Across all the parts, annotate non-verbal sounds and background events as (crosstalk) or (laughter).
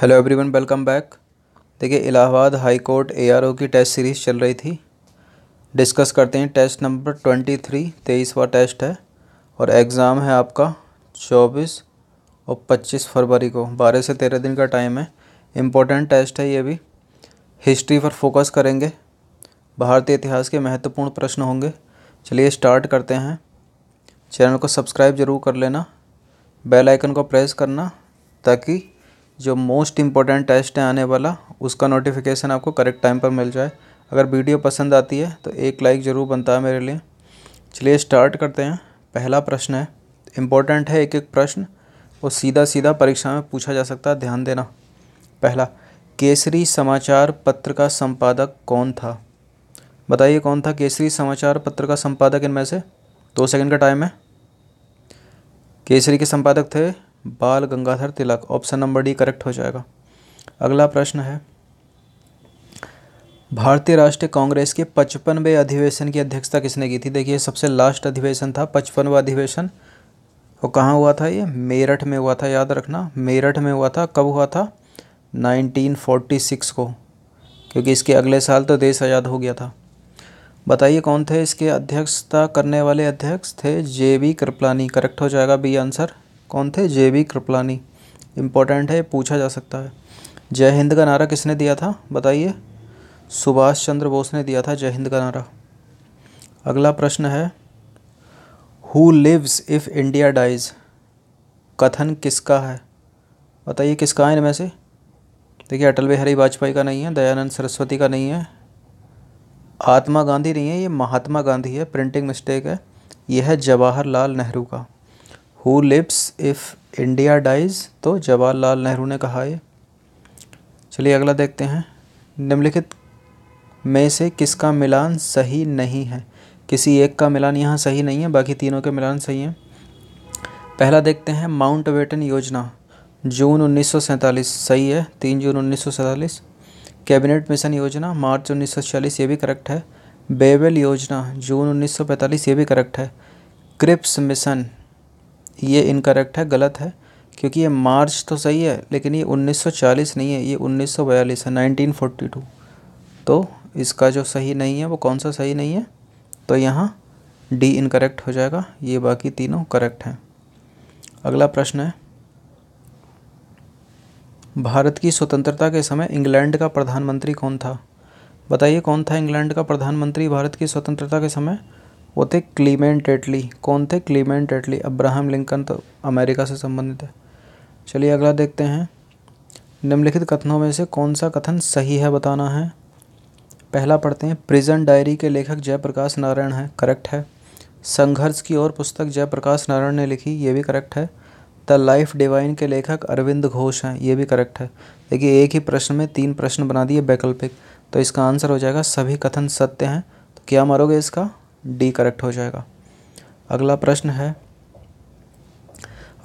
hello everyone welcome back देखिए Allahabad high court ARO की test series चल रही थी डिस्कस करते हैं टेस्ट नंबर ट्वेंटी थ्री तेईसवा टेस्ट है और एग्ज़ाम है आपका चौबीस और पच्चीस फरवरी को बारह से तेरह दिन का टाइम है इम्पोर्टेंट टेस्ट है ये भी हिस्ट्री पर फोकस करेंगे भारतीय इतिहास के महत्वपूर्ण प्रश्न होंगे चलिए स्टार्ट करते हैं चैनल को सब्सक्राइब जरूर कर लेना बेल आइकन को प्रेस करना ताकि जो मोस्ट इम्पॉर्टेंट टेस्ट है आने वाला उसका नोटिफिकेशन आपको करेक्ट टाइम पर मिल जाए अगर वीडियो पसंद आती है तो एक लाइक ज़रूर बनता है मेरे लिए चलिए स्टार्ट करते हैं पहला प्रश्न है इम्पॉर्टेंट है एक एक प्रश्न वो सीधा सीधा परीक्षा में पूछा जा सकता है ध्यान देना पहला केसरी समाचार पत्र का संपादक कौन था बताइए कौन था केसरी समाचार पत्र का संपादक इनमें से दो सेकंड का टाइम है केसरी के संपादक थे Bal Gangadhar Tilak option number D correct हो जाएगा अगला प्रश्न है भारतीय राष्ट्रीय कांग्रेस के पचपनवे अधिवेशन की अध्यक्षता किसने की थी देखिए सबसे लास्ट अधिवेशन था पचपनवा अधिवेशन और कहाँ हुआ था ये मेरठ में हुआ था याद रखना मेरठ में हुआ था कब हुआ था 1946 को क्योंकि इसके अगले साल तो देश आज़ाद हो गया था बताइए कौन थे इसके अध्यक्षता करने वाले अध्यक्ष थे जे बी कृपलानी करेक्ट हो जाएगा बी आंसर कौन थे जे बी कृपलानी इम्पोर्टेंट है पूछा जा सकता है जय हिंद का नारा किसने दिया था बताइए सुभाष चंद्र बोस ने दिया था जय हिंद का नारा अगला प्रश्न है who lives if India dies कथन किसका है बताइए किसका है इनमें से देखिए अटल बिहारी वाजपेयी का नहीं है दयानंद सरस्वती का नहीं है आत्मा गांधी नहीं है ये महात्मा गांधी है प्रिंटिंग मिस्टेक है यह है जवाहरलाल नेहरू का who lives if India dies तो जवाहरलाल नेहरू ने कहा ये चलिए अगला देखते हैं निम्नलिखित में से किसका मिलान सही नहीं है किसी एक का मिलान यहाँ सही नहीं है बाकी तीनों के मिलान सही हैं पहला देखते हैं माउंट वेटन योजना जून 1947 सही है तीन जून 1947 कैबिनेट मिशन योजना मार्च 1946 ये भी करेक्ट है बेबल योजना जून 1945 ये भी करेक्ट है क्रिप्स मिशन ये इनकरेक्ट है गलत है क्योंकि ये मार्च तो सही है लेकिन ये 1940 नहीं है ये 1942 है 1942 तो इसका जो सही नहीं है वो कौन सा सही नहीं है तो यहाँ डी इनकरेक्ट हो जाएगा ये बाकी तीनों करेक्ट हैं अगला प्रश्न है भारत की स्वतंत्रता के समय इंग्लैंड का प्रधानमंत्री कौन था बताइए कौन था इंग्लैंड का प्रधानमंत्री भारत की स्वतंत्रता के समय वो थे क्लीमेंट एटली कौन थे क्लीमेंट एटली अब्राहम लिंकन तो अमेरिका से संबंधित है चलिए अगला देखते हैं निम्नलिखित कथनों में से कौन सा कथन सही है बताना है पहला पढ़ते हैं प्रिजन डायरी के लेखक जयप्रकाश नारायण हैं करेक्ट है संघर्ष की ओर पुस्तक जयप्रकाश नारायण ने लिखी ये भी करेक्ट है द लाइफ डिवाइन के लेखक अरविंद घोष हैं ये भी करेक्ट है देखिए एक ही प्रश्न में तीन प्रश्न बना दिए वैकल्पिक तो इसका आंसर हो जाएगा सभी कथन सत्य हैं तो क्या मारोगे इसका डी करेक्ट हो जाएगा अगला प्रश्न है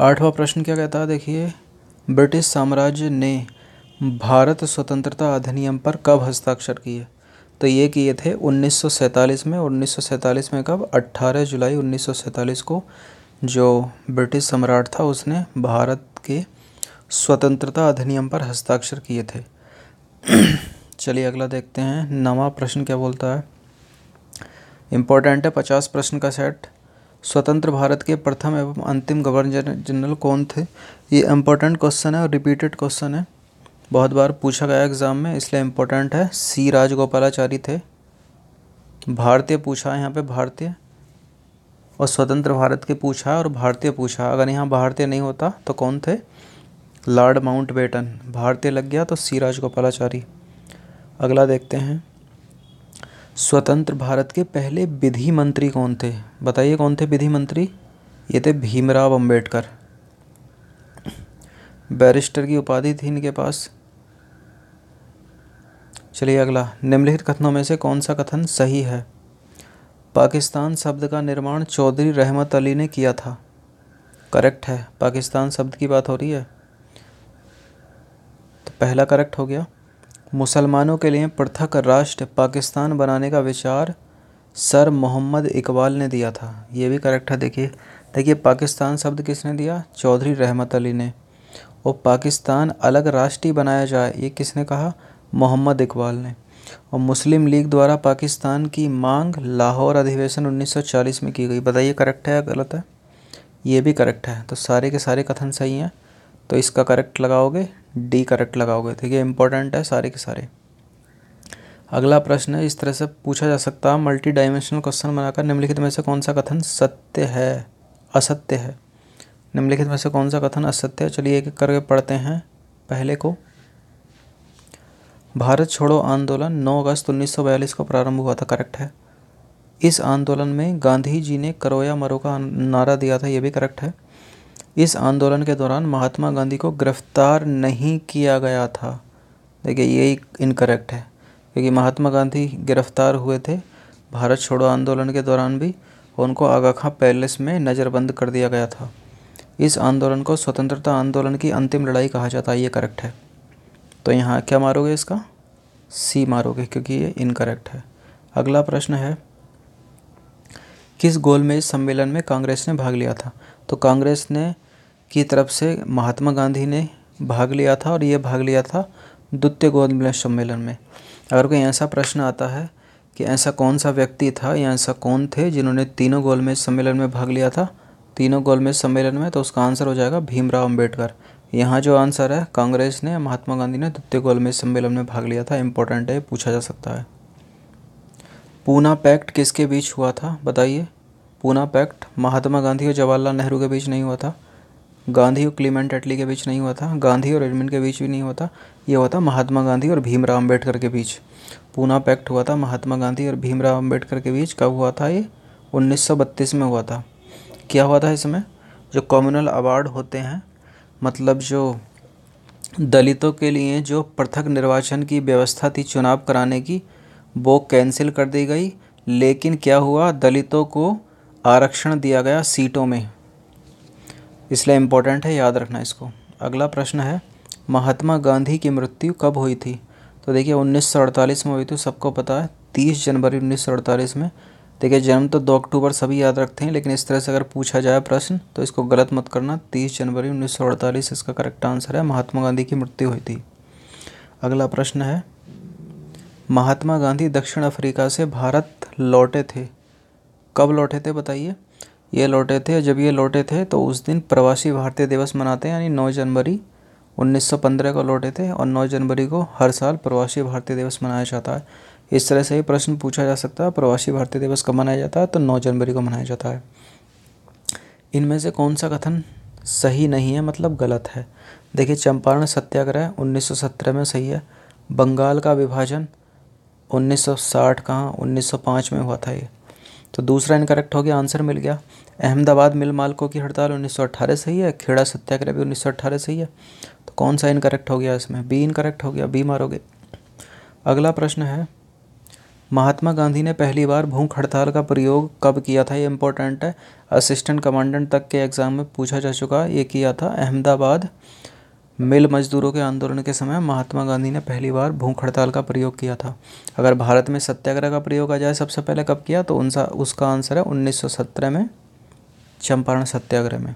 आठवां प्रश्न क्या कहता है देखिए ब्रिटिश साम्राज्य ने भारत स्वतंत्रता अधिनियम पर कब हस्ताक्षर किए तो ये किए थे 1947 में 1947 में कब 18 जुलाई 1947 को जो ब्रिटिश सम्राट था उसने भारत के स्वतंत्रता अधिनियम पर हस्ताक्षर किए थे (clears throat) चलिए अगला देखते हैं नवा प्रश्न क्या बोलता है इम्पोर्टेंट है पचास प्रश्न का सेट स्वतंत्र भारत के प्रथम एवं अंतिम गवर्नर जनरल कौन थे ये इम्पोर्टेंट क्वेश्चन है और रिपीटेड क्वेश्चन है बहुत बार पूछा गया एग्ज़ाम में इसलिए इम्पोर्टेंट है सी राजगोपालाचारी थे भारतीय पूछा है यहाँ पे भारतीय और स्वतंत्र भारत के पूछा है और भारतीय पूछा अगर यहाँ भारतीय नहीं होता तो कौन थे लॉर्ड माउंट बेटन भारतीय लग गया तो सी राजगोपालाचारी अगला देखते हैं स्वतंत्र भारत के पहले विधि मंत्री कौन थे बताइए कौन थे विधि मंत्री ये थे भीमराव अंबेडकर बैरिस्टर की उपाधि थी इनके पास चलिए अगला निम्नलिखित कथनों में से कौन सा कथन सही है पाकिस्तान शब्द का निर्माण चौधरी रहमत अली ने किया था करेक्ट है पाकिस्तान शब्द की बात हो रही है तो पहला करेक्ट हो गया मुसलमानों के लिए पृथक राष्ट्र पाकिस्तान बनाने का विचार सर मोहम्मद इकबाल ने दिया था ये भी करेक्ट है देखिए देखिए पाकिस्तान शब्द किसने दिया चौधरी रहमत अली ने और पाकिस्तान अलग राष्ट्र ही बनाया जाए ये किसने कहा मोहम्मद इकबाल ने और मुस्लिम लीग द्वारा पाकिस्तान की मांग लाहौर अधिवेशन 1940 में की गई बताइए करेक्ट है या गलत है ये भी करेक्ट है तो सारे के सारे कथन सही हैं तो इसका करेक्ट लगाओगे डी करेक्ट लगाओगे ठीक है इंपॉर्टेंट है सारे के सारे अगला प्रश्न है इस तरह से पूछा जा सकता है मल्टी डायमेंशनल क्वेश्चन बनाकर निम्नलिखित में से कौन सा कथन सत्य है असत्य है निम्नलिखित में से कौन सा कथन असत्य है चलिए एक एक करके पढ़ते हैं पहले को भारत छोड़ो आंदोलन 9 अगस्त 1942 को प्रारंभ हुआ था करेक्ट है इस आंदोलन में गांधी जी ने करो या मरो का नारा दिया था यह भी करेक्ट है इस आंदोलन के दौरान महात्मा गांधी को गिरफ्तार नहीं किया गया था देखिए यही इनकरेक्ट है क्योंकि महात्मा गांधी गिरफ्तार हुए थे भारत छोड़ो आंदोलन के दौरान भी उनको आगा खां पैलेस में नज़रबंद कर दिया गया था इस आंदोलन को स्वतंत्रता आंदोलन की अंतिम लड़ाई कहा जाता है ये करेक्ट है तो यहाँ क्या मारोगे इसका सी मारोगे क्योंकि ये इनकरेक्ट है अगला प्रश्न है किस गोलमेज सम्मेलन में कांग्रेस ने भाग लिया था तो कांग्रेस ने की तरफ से महात्मा गांधी ने भाग लिया था और ये भाग लिया था द्वितीय गोलमेज सम्मेलन में अगर कोई ऐसा प्रश्न आता है कि ऐसा कौन सा व्यक्ति था या ऐसा कौन थे जिन्होंने तीनों गोलमेज सम्मेलन में भाग लिया था तीनों गोलमेज सम्मेलन में तो उसका आंसर हो जाएगा भीमराव अंबेडकर यहाँ जो आंसर है कांग्रेस ने महात्मा गांधी ने द्वितीय गोलमेज सम्मेलन में भाग लिया था इम्पोर्टेंट है पूछा जा सकता है पूना पैक्ट किसके बीच हुआ था बताइए पूना पैक्ट महात्मा गांधी और जवाहरलाल नेहरू के बीच नहीं हुआ था गांधी और क्लीमेंट एटली के बीच नहीं हुआ था गांधी और एडमिन के बीच भी नहीं हुआ था ये हुआ था महात्मा गांधी और भीमराव अम्बेडकर के बीच पूना पैक्ट हुआ था महात्मा गांधी और भीमराव अम्बेडकर के बीच कब हुआ था ये उन्नीस में हुआ था क्या हुआ था इसमें जो कॉम्यूनल अवार्ड होते हैं मतलब जो दलितों के लिए जो पृथक निर्वाचन की व्यवस्था थी चुनाव कराने की वो कैंसिल कर दी गई लेकिन क्या हुआ दलितों को आरक्षण दिया गया सीटों में इसलिए इम्पोर्टेंट है याद रखना इसको अगला प्रश्न है महात्मा गांधी की मृत्यु कब हुई थी तो देखिए 1948 में हुई थी सबको पता है 30 जनवरी 1948 में देखिए जन्म तो 2 अक्टूबर सभी याद रखते हैं लेकिन इस तरह से अगर पूछा जाए प्रश्न तो इसको गलत मत करना 30 जनवरी 1948 इसका करेक्ट आंसर है महात्मा गांधी की मृत्यु हुई थी अगला प्रश्न है महात्मा गांधी दक्षिण अफ्रीका से भारत लौटे थे कब लौटे थे बताइए ये लौटे थे जब ये लौटे थे तो उस दिन प्रवासी भारतीय दिवस मनाते हैं यानी नौ जनवरी 1915 को लौटे थे और 9 जनवरी को हर साल प्रवासी भारतीय दिवस मनाया जाता है इस तरह से ही प्रश्न पूछा जा सकता है प्रवासी भारतीय दिवस कब मनाया जाता है तो 9 जनवरी को मनाया जाता है इनमें से कौन सा कथन सही नहीं है मतलब गलत है देखिए चंपारण सत्याग्रह 1917 में सही है बंगाल का विभाजन 1960 कहाँ पाँच में हुआ था ये तो दूसरा इनकरेक्ट हो गया आंसर मिल गया अहमदाबाद मिल मालकों की हड़ताल उन्नीस अट्ठारह सही है खेड़ा सत्याग्रह भी उन्नीस अट्ठारह सही है तो कौन सा इनकरेक्ट हो गया इसमें बी इनकरेक्ट हो गया बी मारोगे अगला प्रश्न है महात्मा गांधी ने पहली बार भूख हड़ताल का प्रयोग कब किया था ये इंपॉर्टेंट है असिस्टेंट कमांडेंट तक के एग्ज़ाम में पूछा जा चुका ये किया था अहमदाबाद मिल मजदूरों के आंदोलन के समय महात्मा गांधी ने पहली बार भूख हड़ताल का प्रयोग किया था अगर भारत में सत्याग्रह का प्रयोग आ जाए सबसे पहले कब किया तो उनका उसका आंसर है 1917 में चंपारण सत्याग्रह में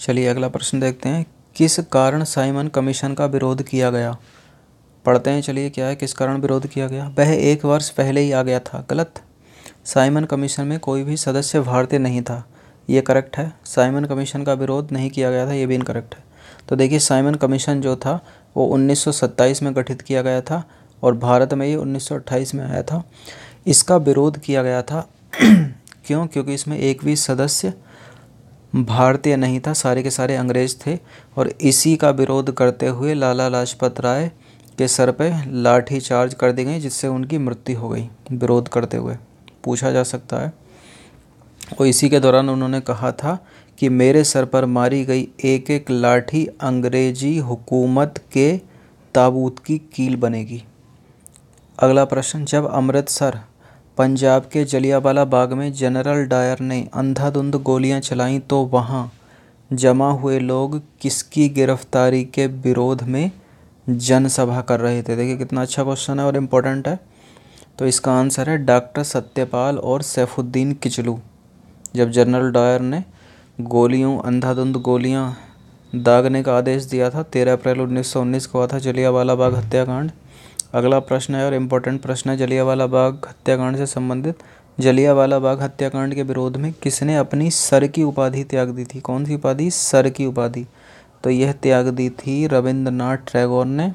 चलिए अगला प्रश्न देखते हैं किस कारण साइमन कमीशन का विरोध किया गया पढ़ते हैं चलिए क्या है किस कारण विरोध किया गया वह एक वर्ष पहले ही आ गया था गलत साइमन कमीशन में कोई भी सदस्य भारतीय नहीं था ये करेक्ट है साइमन कमीशन का विरोध नहीं किया गया था ये भी इनकरेक्ट है तो देखिए साइमन कमीशन जो था वो 1927 में गठित किया गया था और भारत में ये 1928 में आया था इसका विरोध किया गया था (clears throat) क्यों क्योंकि इसमें एक भी सदस्य भारतीय नहीं था सारे के सारे अंग्रेज थे और इसी का विरोध करते हुए लाला लाजपत राय के सर पे लाठी चार्ज कर दी गई जिससे उनकी मृत्यु हो गई विरोध करते हुए पूछा जा सकता है और इसी के दौरान उन्होंने कहा था कि मेरे सर पर मारी गई एक एक लाठी अंग्रेजी हुकूमत के ताबूत की कील बनेगी अगला प्रश्न जब अमृतसर पंजाब के जलियावाला बाग में जनरल डायर ने अंधाधुंध गोलियां चलाई तो वहां जमा हुए लोग किसकी गिरफ्तारी के विरोध में जनसभा कर रहे थे देखिए कितना अच्छा क्वेश्चन है और इम्पोर्टेंट है तो इसका आंसर है डॉक्टर सत्यपाल और सैफुद्दीन किचलू जब जनरल डायर ने गोलियों अंधाधुंध गोलियां दागने का आदेश दिया था तेरह अप्रैल उन्नीस को हुआ था जलियावाला बाग हत्याकांड अगला प्रश्न है और इम्पोर्टेंट प्रश्न है जलियावाला बाग हत्याकांड से संबंधित जलियावाला बाग हत्याकांड के विरोध में किसने अपनी सर की उपाधि त्याग दी थी कौन सी उपाधि सर की उपाधि तो यह त्याग दी थी रविंद्रनाथ टैगोर ने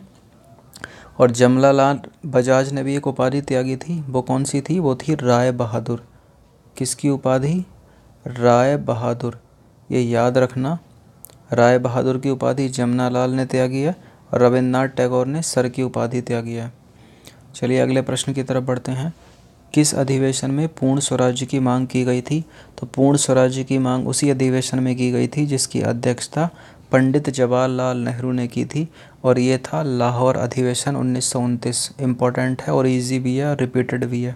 और जमला लाल बजाज ने भी एक उपाधि त्यागी थी वो कौन सी थी वो थी राय बहादुर किसकी उपाधि राय बहादुर ये याद रखना राय बहादुर की उपाधि जमनालाल ने त्यागी है और रविन्द्रनाथ टैगोर ने सर की उपाधि त्यागी है चलिए अगले प्रश्न की तरफ बढ़ते हैं किस अधिवेशन में पूर्ण स्वराज्य की मांग की गई थी तो पूर्ण स्वराज्य की मांग उसी अधिवेशन में की गई थी जिसकी अध्यक्षता पंडित जवाहरलाल नेहरू ने की थी और ये था लाहौर अधिवेशन उन्नीस सौ उनतीस है और इजी भी है रिपीटेड भी है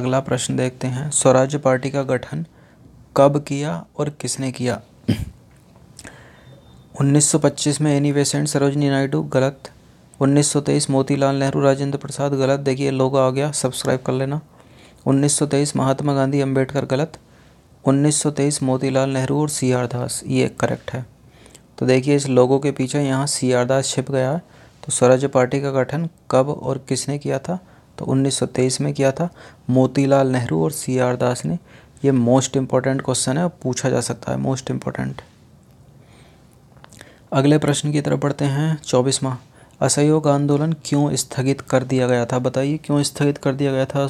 अगला प्रश्न देखते हैं स्वराज्य पार्टी का गठन कब किया और किसने किया 1925 में एनी वेसेंट सरोजनी नायडू गलत 1923 मोतीलाल नेहरू राजेंद्र प्रसाद गलत देखिए लोगो आ गया सब्सक्राइब कर लेना 1923 महात्मा गांधी अंबेडकर गलत 1923 मोतीलाल नेहरू और सी आर दास ये करेक्ट है तो देखिए इस लोगों के पीछे यहाँ सी आर दास छिप गया है तो स्वराज पार्टी का गठन कब और किसने किया था तो 1923 में किया था मोतीलाल नेहरू और सी आर दास ने ये मोस्ट इम्पॉर्टेंट क्वेश्चन है पूछा जा सकता है मोस्ट इम्पॉर्टेंट अगले प्रश्न की तरफ बढ़ते हैं चौबीसवा असहयोग आंदोलन क्यों स्थगित कर दिया गया था बताइए क्यों स्थगित कर दिया गया था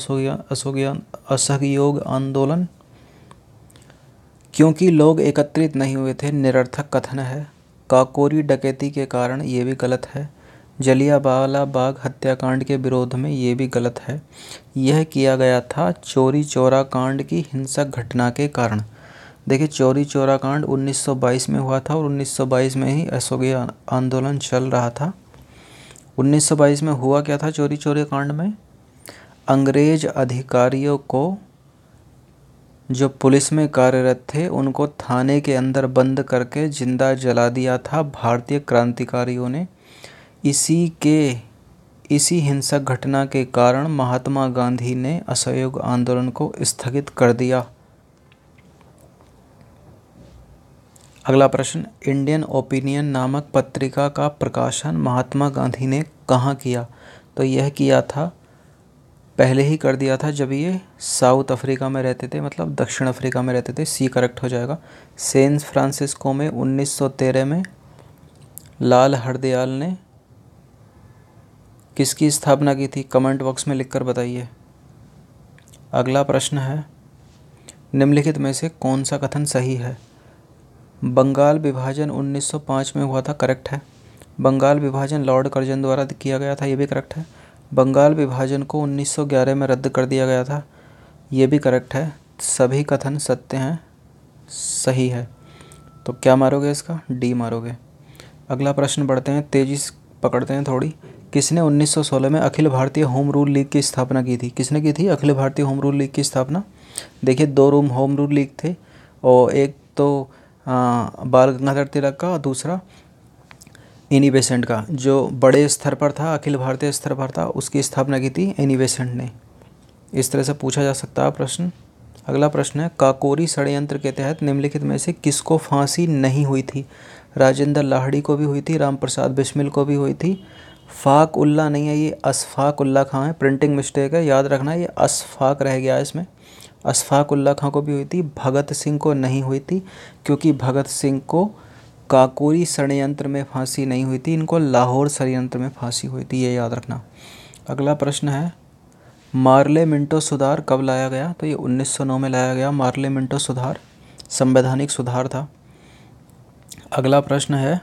असहयोग आंदोलन क्योंकि लोग एकत्रित नहीं हुए थे निरर्थक कथन है काकोरी डकैती के कारण ये भी गलत है जलियावाला बाग हत्याकांड के विरोध में ये भी गलत है यह किया गया था चोरी चोरा कांड की हिंसक घटना के कारण देखिए चोरी चोरा कांड 1922 में हुआ था और 1922 में ही असोगे आंदोलन चल रहा था 1922 में हुआ क्या था चोरी चोरी कांड में अंग्रेज अधिकारियों को जो पुलिस में कार्यरत थे उनको थाने के अंदर बंद करके जिंदा जला दिया था भारतीय क्रांतिकारियों ने इसी के इसी हिंसक घटना के कारण महात्मा गांधी ने असहयोग आंदोलन को स्थगित कर दिया अगला प्रश्न इंडियन ओपिनियन नामक पत्रिका का प्रकाशन महात्मा गांधी ने कहाँ किया तो यह किया था पहले ही कर दिया था जब ये साउथ अफ्रीका में रहते थे मतलब दक्षिण अफ्रीका में रहते थे सी करेक्ट हो जाएगा सेंस फ्रांसिस्को में 1913 में लाल हरदयाल ने किसकी स्थापना की थी कमेंट बॉक्स में लिखकर बताइए अगला प्रश्न है निम्नलिखित में से कौन सा कथन सही है बंगाल विभाजन 1905 में हुआ था करेक्ट है बंगाल विभाजन लॉर्ड कर्जन द्वारा किया गया था ये भी करेक्ट है बंगाल विभाजन को 1911 में रद्द कर दिया गया था ये भी करेक्ट है सभी कथन सत्य हैं सही है तो क्या मारोगे इसका डी मारोगे अगला प्रश्न पढ़ते हैं तेज़ी पकड़ते हैं थोड़ी किसने 1916 में अखिल भारतीय होम रूल लीग की स्थापना की थी किसने की थी अखिल भारतीय होम रूल लीग की स्थापना देखिए दो रूम होम रूल लीग थे और एक तो बाल गंगाधर तिलक का और दूसरा एनी बेसेंट का जो बड़े स्तर पर था अखिल भारतीय स्तर पर था उसकी स्थापना की थी एनी बेसेंट ने इस तरह से पूछा जा सकता है प्रश्न अगला प्रश्न है काकोरी षडयंत्र के तहत निम्नलिखित में से किसको फांसी नहीं हुई थी राजेंद्र लाहड़ी को भी हुई थी राम प्रसाद बिस्मिल को भी हुई थी फ़ाक उल्ला नहीं है ये असफ़ाक उल्ला खां है प्रिंटिंग मिस्टेक है याद रखना ये असफ़ाक रह गया है इसमें असफ़ाक उल्ला खां को भी हुई थी भगत सिंह को नहीं हुई थी क्योंकि भगत सिंह को काकोरी षडयंत्र में फांसी नहीं हुई थी इनको लाहौर षडयंत्र में फांसी हुई थी ये याद रखना अगला प्रश्न है मार्ले मिंटो सुधार कब लाया गया तो ये 1909 में लाया गया मार्ले मिंटो सुधार संवैधानिक सुधार था अगला प्रश्न है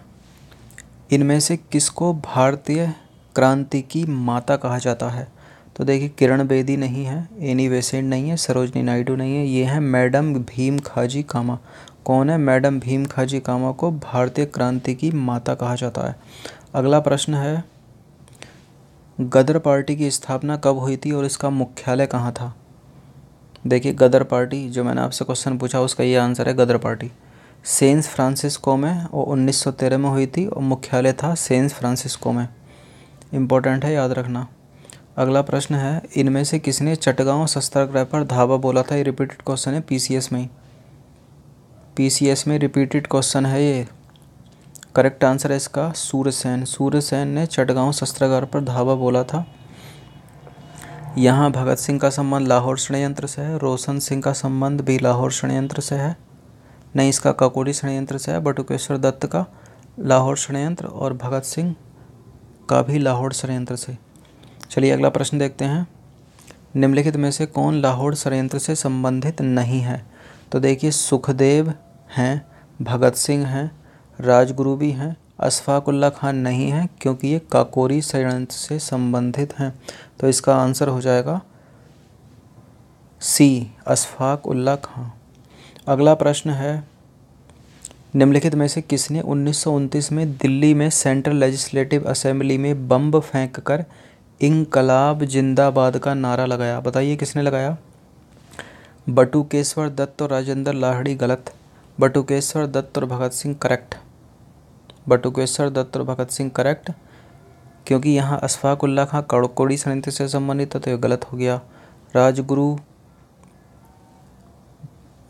इनमें से किसको भारतीय क्रांति की माता कहा जाता है तो देखिए किरण बेदी नहीं है एनी वेसेंट नहीं है सरोजनी नायडू नहीं है ये हैं मैडम भीम खाजी कामा कौन है मैडम भीम खाजी कामा को भारतीय क्रांति की माता कहा जाता है अगला प्रश्न है गदर पार्टी की स्थापना कब हुई थी और इसका मुख्यालय कहाँ था देखिए गदर पार्टी जो मैंने आपसे क्वेश्चन पूछा उसका ये आंसर है गदर पार्टी सेंस फ्रांसिस्को में और 1913 में हुई थी और मुख्यालय था सेंस फ्रांसिस्को में इम्पोर्टेंट है याद रखना अगला प्रश्न है इनमें से किसने चटगांव शस्त्राग्रह पर धावा बोला था ये रिपीटेड क्वेश्चन है पीसीएस में पीसीएस में रिपीटेड क्वेश्चन है ये करेक्ट आंसर है इसका सूर्य सेन ने चटगांव शस्त्रागार पर धावा बोला था यहाँ भगत सिंह का संबंध लाहौर षडयंत्र से है रोशन सिंह का संबंध भी लाहौर षडयंत्र से है नहीं इसका काकोरी षडयंत्र से है बटुकेश्वर दत्त का लाहौर षडयंत्र और भगत सिंह का भी लाहौर षडयंत्र से चलिए अगला प्रश्न देखते हैं निम्नलिखित में से कौन लाहौर षडयंत्र से संबंधित नहीं है तो देखिए सुखदेव हैं भगत सिंह हैं राजगुरु भी हैं अशफाकुल्ला खान नहीं हैं क्योंकि ये काकोरी षडयंत्र से संबंधित हैं तो इसका आंसर हो जाएगा सी अशफाक उल्ला खां अगला प्रश्न है निम्नलिखित में से किसने उन्नीस में दिल्ली में सेंट्रल लेजिस्लेटिव असेंबली में बम्ब फेंक कर इनकलाब जिंदाबाद का नारा लगाया बताइए किसने लगाया बटुकेश्वर दत्त और राजेंद्र लाहड़ी गलत बटुकेश्वर दत्त और भगत सिंह करेक्ट बटुकेश्वर दत्त और भगत सिंह करेक्ट क्योंकि यहाँ अशफाक उल्ला खां कड़कोड़ी संयंत्र से संबंधित था तो यह गलत हो गया राजगुरु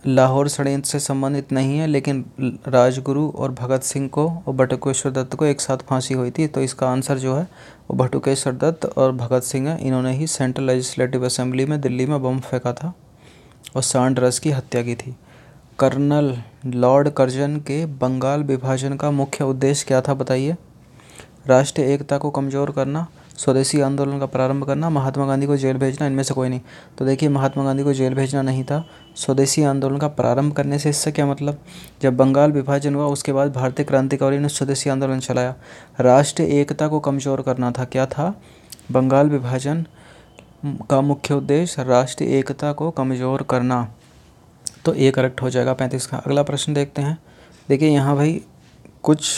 लाहौर षडयंत्र से संबंधित नहीं है लेकिन राजगुरु और भगत सिंह को और बटुकेश्वर दत्त को एक साथ फांसी हुई थी तो इसका आंसर जो है वो बटुकेश्वर दत्त और भगत सिंह है इन्होंने ही सेंट्रल लेजिस्लेटिव असेंबली में दिल्ली में बम फेंका था और सांड रस की हत्या की थी कर्नल लॉर्ड कर्जन के बंगाल विभाजन का मुख्य उद्देश्य क्या था बताइए राष्ट्रीय एकता को कमज़ोर करना स्वदेशी आंदोलन का प्रारंभ करना महात्मा गांधी को जेल भेजना इनमें से कोई नहीं तो देखिए महात्मा गांधी को जेल भेजना नहीं था स्वदेशी आंदोलन का प्रारंभ करने से इससे क्या मतलब जब बंगाल विभाजन हुआ उसके बाद भारतीय क्रांतिकारी ने स्वदेशी आंदोलन चलाया राष्ट्रीय एकता को कमज़ोर करना था क्या था बंगाल विभाजन का मुख्य उद्देश्य राष्ट्रीय एकता को कमज़ोर करना तो ये करेक्ट हो जाएगा पैंतीस का अगला प्रश्न देखते हैं देखिए यहाँ भाई कुछ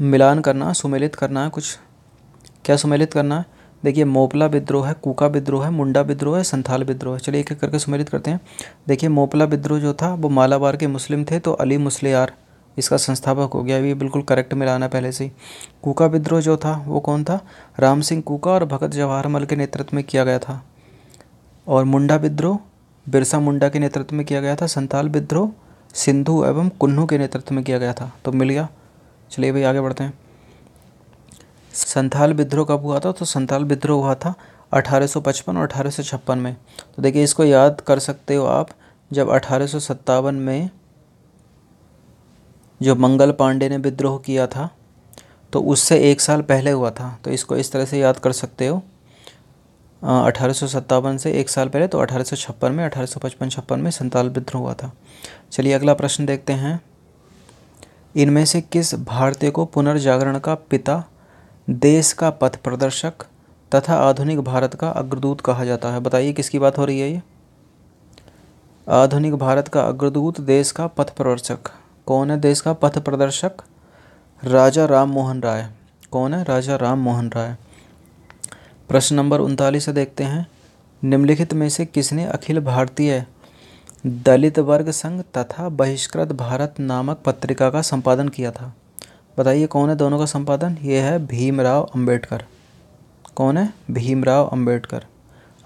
मिलान करना सुमेलित करना है कुछ क्या सम्मिलित करना है देखिए मोपला विद्रोह है कूका विद्रोह है मुंडा विद्रोह है संथाल विद्रोह है चलिए एक एक करके सम्मिलित करते हैं देखिए मोपला विद्रोह जो था वो मालाबार के मुस्लिम थे तो अली मुस्लियार इसका संस्थापक हो गया ये बिल्कुल करेक्ट मिलाना पहले से ही कूका विद्रोह जो था वो कौन था राम सिंह कूका और भगत जवाहर मल के नेतृत्व में किया गया था और मुंडा विद्रोह बिरसा मुंडा के नेतृत्व में किया गया था संथाल विद्रोह सिंधु एवं कुन्नू के नेतृत्व में किया गया था तो मिल गया चलिए भाई आगे बढ़ते हैं संथाल विद्रोह कब हुआ था तो संथाल विद्रोह हुआ था 1855 और 1856 में तो देखिए इसको याद कर सकते हो आप जब अठारह में जो मंगल पांडे ने विद्रोह किया था तो उससे एक साल पहले हुआ था तो इसको इस तरह से याद कर सकते हो अठारह से एक साल पहले तो अठारह में अठारह सौ छप्पन में संताल विद्रोह हुआ था चलिए अगला प्रश्न देखते हैं इनमें से किस भारतीय को पुनर्जागरण का पिता देश का पथ प्रदर्शक तथा आधुनिक भारत का अग्रदूत कहा जाता है बताइए किसकी बात हो रही है ये आधुनिक भारत का अग्रदूत देश का पथ प्रदर्शक कौन है देश का पथ प्रदर्शक राजा राम मोहन राय कौन है राजा राम मोहन राय प्रश्न नंबर उनतालीस देखते हैं निम्नलिखित में से किसने अखिल भारतीय दलित वर्ग संघ तथा बहिष्कृत भारत नामक पत्रिका का संपादन किया था बताइए कौन है दोनों का संपादन ये है भीमराव अंबेडकर कौन है भीमराव अंबेडकर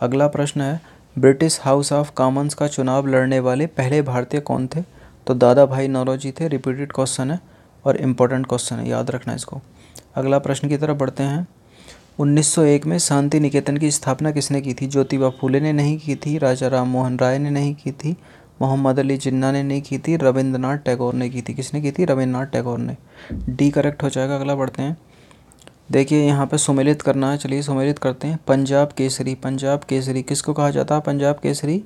अगला प्रश्न है ब्रिटिश हाउस ऑफ कॉमन्स का चुनाव लड़ने वाले पहले भारतीय कौन थे तो दादा भाई नौरोजी थे रिपीटेड क्वेश्चन है और इम्पोर्टेंट क्वेश्चन है याद रखना इसको अगला प्रश्न की तरफ बढ़ते हैं 1901 में शांति निकेतन की स्थापना किसने की थी ज्योतिबा फूले ने नहीं की थी राजा राम मोहन राय ने नहीं की थी मोहम्मद अली जिन्ना ने नहीं की थी रविंद्रनाथ टैगोर ने की थी किसने की थी रविंद्रनाथ टैगोर ने डी करेक्ट हो जाएगा अगला पढ़ते हैं देखिए यहाँ पे सुमेलित करना है चलिए सुमेलित करते हैं पंजाब केसरी पंजाब केसरी किसको कहा जाता है पंजाब केसरी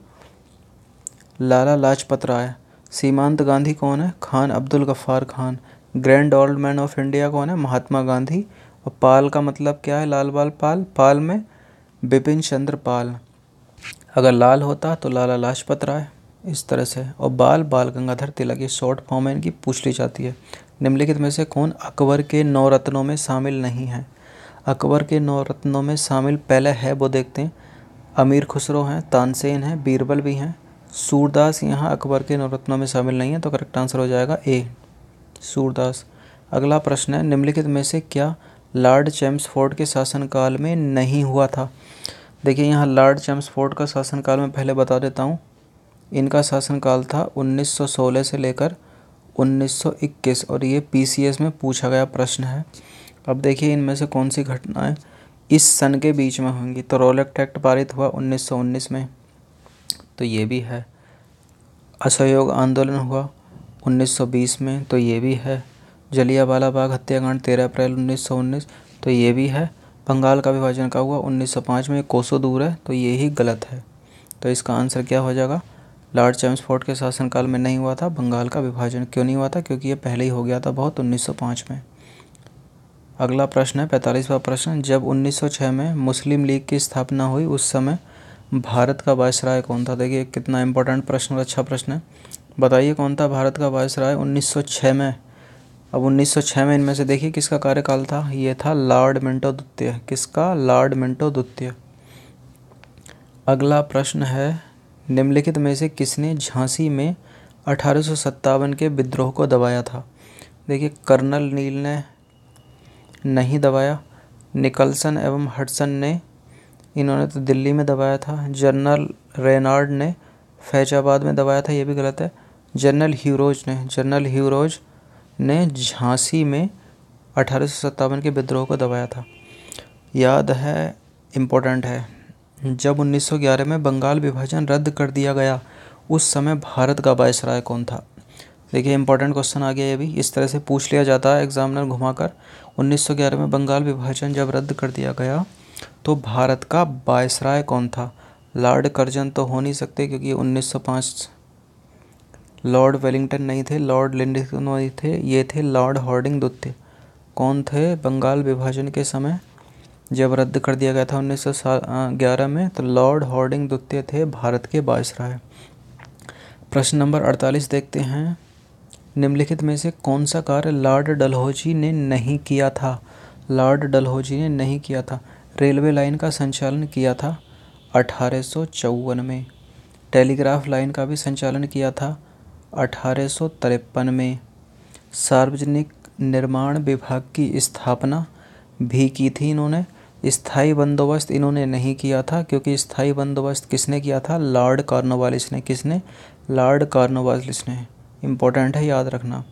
लाला लाजपत राय सीमांत गांधी कौन है Khan Abdul Ghaffar Khan grand old man of India कौन है महात्मा गांधी और पाल का मतलब क्या है लाल बाल पाल पाल में बिपिन चंद्र पाल अगर लाल होता तो लाला लाजपत राय इस तरह से और बाल बाल गंगाधर तिलक ये शॉर्ट फॉर्म में इनकी पूछ ली जाती है निम्नलिखित में से कौन अकबर के नौ रत्नों में शामिल नहीं है अकबर के नौ रत्नों में शामिल पहले है वो देखते हैं अमीर खुसरो हैं तानसेन हैं बीरबल भी हैं सूरदास यहाँ अकबर के नौ रत्नों में शामिल नहीं है तो करेक्ट आंसर हो जाएगा ए सूरदास अगला प्रश्न है निम्नलिखित में से क्या लॉर्ड चैम्सफोर्ड के शासनकाल में नहीं हुआ था देखिए यहाँ लॉर्ड चैम्सफोर्ड का शासनकाल में पहले बता देता हूँ इनका शासनकाल था 1916 से लेकर 1921 और ये पी में पूछा गया प्रश्न है अब देखिए इनमें से कौन सी घटनाएं इस सन के बीच में होंगी तो रोलेक्ट एक्ट पारित हुआ 1919 में तो ये भी है असहयोग आंदोलन हुआ 1920 में तो ये भी है जलियावाला बाग हत्याकांड 13 अप्रैल 1919 तो ये भी है बंगाल का विभाजन का हुआ 1905 में कोसो दूर है तो ये ही गलत है तो इसका आंसर क्या हो जाएगा लॉर्ड चैम्सफोर्ड के शासनकाल में नहीं हुआ था बंगाल का विभाजन क्यों नहीं हुआ था क्योंकि ये पहले ही हो गया था बहुत 1905 में अगला प्रश्न है पैंतालीसवा प्रश्न जब 1906 में मुस्लिम लीग की स्थापना हुई उस समय भारत का वायसराय कौन था देखिए कितना इंपॉर्टेंट प्रश्न और अच्छा प्रश्न है बताइए कौन था भारत का वायसराय 1906 में अब 1906 में इनमें से देखिए किसका कार्यकाल था ये था लॉर्ड मिंटो द्वितीय किसका लॉर्ड मिंटो द्वितीय अगला प्रश्न है निम्नलिखित में से किसने झांसी में अठारह के विद्रोह को दबाया था देखिए कर्नल नील ने नहीं दबाया निकलसन एवं हटसन ने इन्होंने तो दिल्ली में दबाया था जनरल रेनार्ड ने फैजाबाद में दबाया था ये भी गलत है जनरल हीरोज ने जनरल हीरोज ने झांसी में अठारह के विद्रोह को दबाया था याद है इम्पोर्टेंट है जब 1911 में बंगाल विभाजन रद्द कर दिया गया उस समय भारत का वायसराय कौन था देखिए इंपॉर्टेंट क्वेश्चन आ गया ये भी इस तरह से पूछ लिया जाता है एग्जामिनर घुमाकर 1911 में बंगाल विभाजन जब रद्द कर दिया गया तो भारत का वायसराय कौन था लॉर्ड कर्जन तो हो नहीं सकते क्योंकि 1905 लॉर्ड वेलिंगटन नहीं थे लॉर्ड लिंडिस नहीं थे ये थे लॉर्ड हॉर्डिंग दूत कौन थे बंगाल विभाजन के समय जब रद्द कर दिया गया था उन्नीस ग्यारह में तो लॉर्ड हॉर्डिंग द्वितीय थे भारत के वायसराय प्रश्न नंबर अड़तालीस देखते हैं निम्नलिखित में से कौन सा कार्य लॉर्ड डलहौजी ने नहीं किया था लॉर्ड डलहौजी ने नहीं किया था रेलवे लाइन का संचालन किया था अठारह में टेलीग्राफ लाइन का भी संचालन किया था अठारह में सार्वजनिक निर्माण विभाग की स्थापना भी की थी इन्होंने स्थाई बंदोबस्त इन्होंने नहीं किया था क्योंकि स्थाई बंदोबस्त किसने किया था लॉर्ड कार्नोवालिस ने किसने लॉर्ड कार्नोवालिस ने इम्पोर्टेंट है याद रखना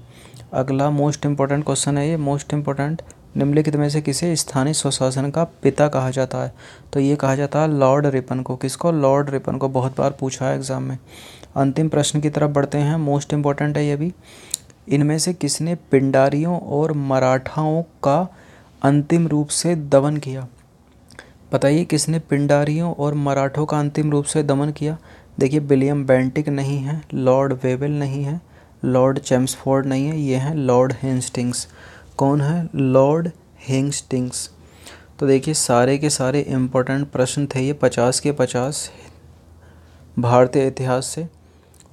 अगला मोस्ट इम्पॉर्टेंट क्वेश्चन है ये मोस्ट इम्पोर्टेंट निम्नलिखित में से किसे स्थानीय स्वशासन का पिता कहा जाता है तो ये कहा जाता है लॉर्ड रिपन को किसको लॉर्ड रिपन को बहुत बार पूछा है एग्ज़ाम में अंतिम प्रश्न की तरफ बढ़ते हैं मोस्ट इम्पोर्टेंट है ये भी इनमें से किसने पिंडारियों और मराठाओं का अंतिम रूप से दमन किया बताइए किसने पिंडारियों और मराठों का अंतिम रूप से दमन किया देखिए विलियम बेंटिक नहीं है लॉर्ड वेबल नहीं है लॉर्ड चैम्सफोर्ड नहीं है ये हैं लॉर्ड हेंस्टिंग्स कौन है लॉर्ड हेंगस्टिंग्स तो देखिए सारे के सारे इम्पोर्टेंट प्रश्न थे ये पचास के पचास भारतीय इतिहास से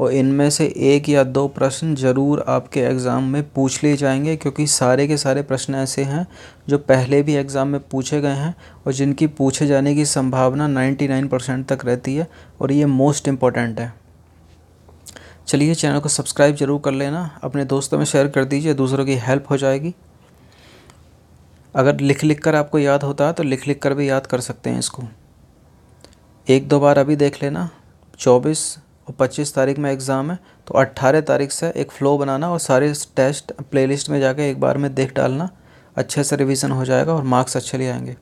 और इनमें से एक या दो प्रश्न ज़रूर आपके एग्ज़ाम में पूछ लिए जाएंगे क्योंकि सारे के सारे प्रश्न ऐसे हैं जो पहले भी एग्ज़ाम में पूछे गए हैं और जिनकी पूछे जाने की संभावना 99 परसेंट तक रहती है और ये मोस्ट इम्पॉर्टेंट है चलिए चैनल को सब्सक्राइब जरूर कर लेना अपने दोस्तों में शेयर कर दीजिए दूसरों की हेल्प हो जाएगी अगर लिख लिख कर आपको याद होता है तो लिख लिख कर भी याद कर सकते हैं इसको एक दो बार अभी देख लेना चौबीस और 25 तारीख में एग्ज़ाम है तो 18 तारीख से एक फ़्लो बनाना और सारे टेस्ट प्लेलिस्ट में जाके एक बार में देख डालना अच्छे से रिवीजन हो जाएगा और मार्क्स अच्छे ले आएंगे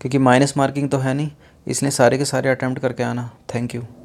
क्योंकि माइनस मार्किंग तो है नहीं इसलिए सारे के सारे अटैम्प्ट करके आना थैंक यू